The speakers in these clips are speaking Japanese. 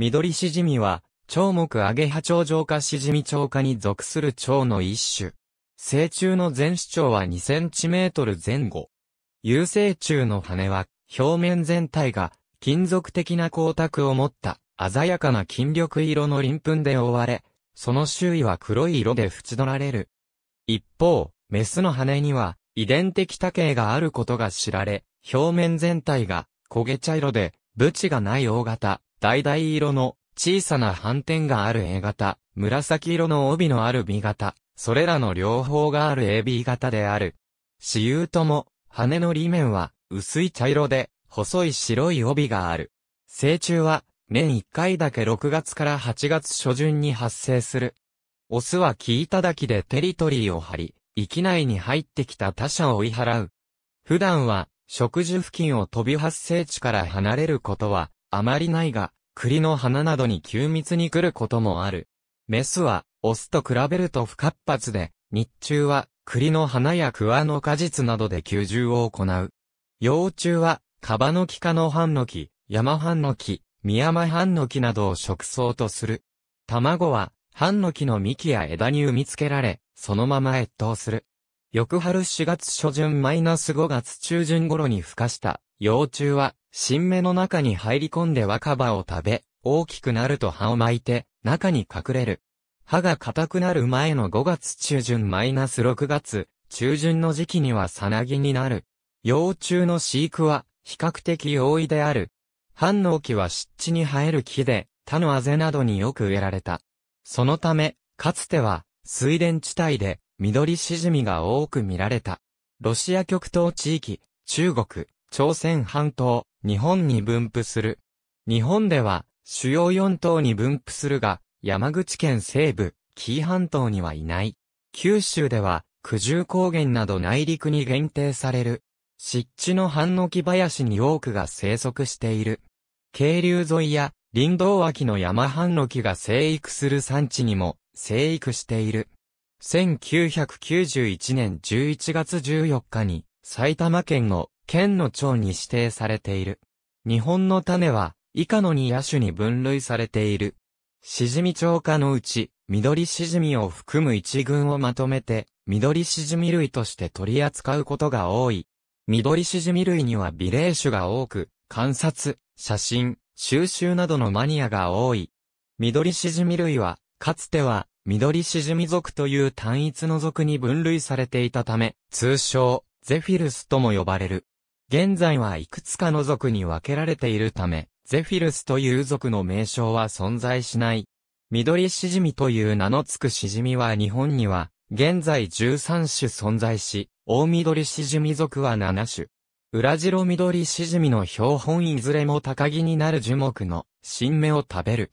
緑しじみは、蝶目アゲハ蝶状化しじみ蝶化に属する蝶の一種。成虫の全視蝶は2センチメートル前後。有生虫の羽は、表面全体が、金属的な光沢を持った、鮮やかな金緑色の鱗粉で覆われ、その周囲は黒い色で縁取られる。一方、メスの羽には、遺伝的多形があることが知られ、表面全体が、焦げ茶色で、ブチがない大型、橙色の小さな斑点がある A 型、紫色の帯のある B 型、それらの両方がある AB 型である。死有とも、羽の裏面は薄い茶色で、細い白い帯がある。成虫は、年1回だけ6月から8月初旬に発生する。オスは木だきでテリトリーを張り、域内に入ってきた他者を追い払う。普段は、植樹付近を飛び発生地から離れることはあまりないが、栗の花などに急密に来ることもある。メスは、オスと比べると不活発で、日中は、栗の花や桑の果実などで吸重を行う。幼虫は、カバノキ科のハンノキ、ヤマハンノキ、ミヤマハンノキなどを食草とする。卵は、ハンノキの幹や枝に産みつけられ、そのまま越冬する。翌春4月初旬マイナス5月中旬頃に孵化した幼虫は新芽の中に入り込んで若葉を食べ、大きくなると葉を巻いて、中に隠れる。葉が硬くなる前の5月中旬マイナス6月中旬の時期にはさなぎになる。幼虫の飼育は比較的容易である。反応期は湿地に生える木で、他のあぜなどによく植えられた。そのため、かつては水田地帯で緑しじみが多く見られた。ロシア極東地域、中国、朝鮮半島、日本に分布する。日本では、主要4島に分布するが、山口県西部、紀伊半島にはいない。九州では、九十高原など内陸に限定される。湿地の半の木林に多くが生息している。渓流沿いや林道脇の山半の木が生育する産地にも生育している。1991年11月14日に埼玉県の県の蝶に指定されている。日本の種は、以下の2野種に分類されている。シジミ鳥科のうち、緑シジミを含む一群をまとめて、緑シジミ類として取り扱うことが多い。緑シジミ類には美霊種が多く、観察、写真、収集などのマニアが多い。緑シジミ類は、かつては、緑シジミ属という単一の属に分類されていたため、通称、ゼフィルスとも呼ばれる。現在はいくつかの族に分けられているため、ゼフィルスという族の名称は存在しない。緑シジミという名の付くシジミは日本には、現在13種存在し、大緑シジミ族は7種。裏白緑シジミの標本いずれも高木になる樹木の新芽を食べる。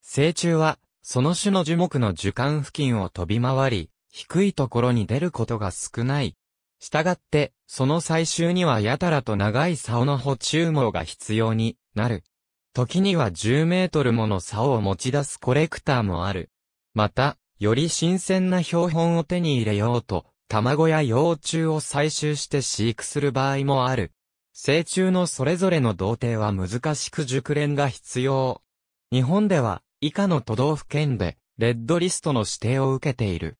成虫は、その種の樹木の樹幹付近を飛び回り、低いところに出ることが少ない。したがって、その採集にはやたらと長い竿の補充網が必要になる。時には10メートルもの竿を持ち出すコレクターもある。また、より新鮮な標本を手に入れようと、卵や幼虫を採集して飼育する場合もある。成虫のそれぞれの童貞は難しく熟練が必要。日本では、以下の都道府県で、レッドリストの指定を受けている。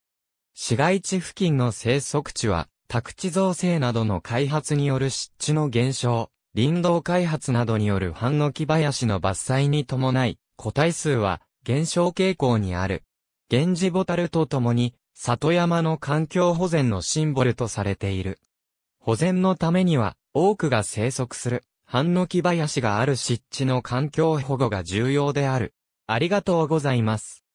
市街地付近の生息地は、宅地造成などの開発による湿地の減少、林道開発などによる半の木林の伐採に伴い、個体数は減少傾向にある。源氏ボタルとともに、里山の環境保全のシンボルとされている。保全のためには、多くが生息する、半の木林がある湿地の環境保護が重要である。ありがとうございます。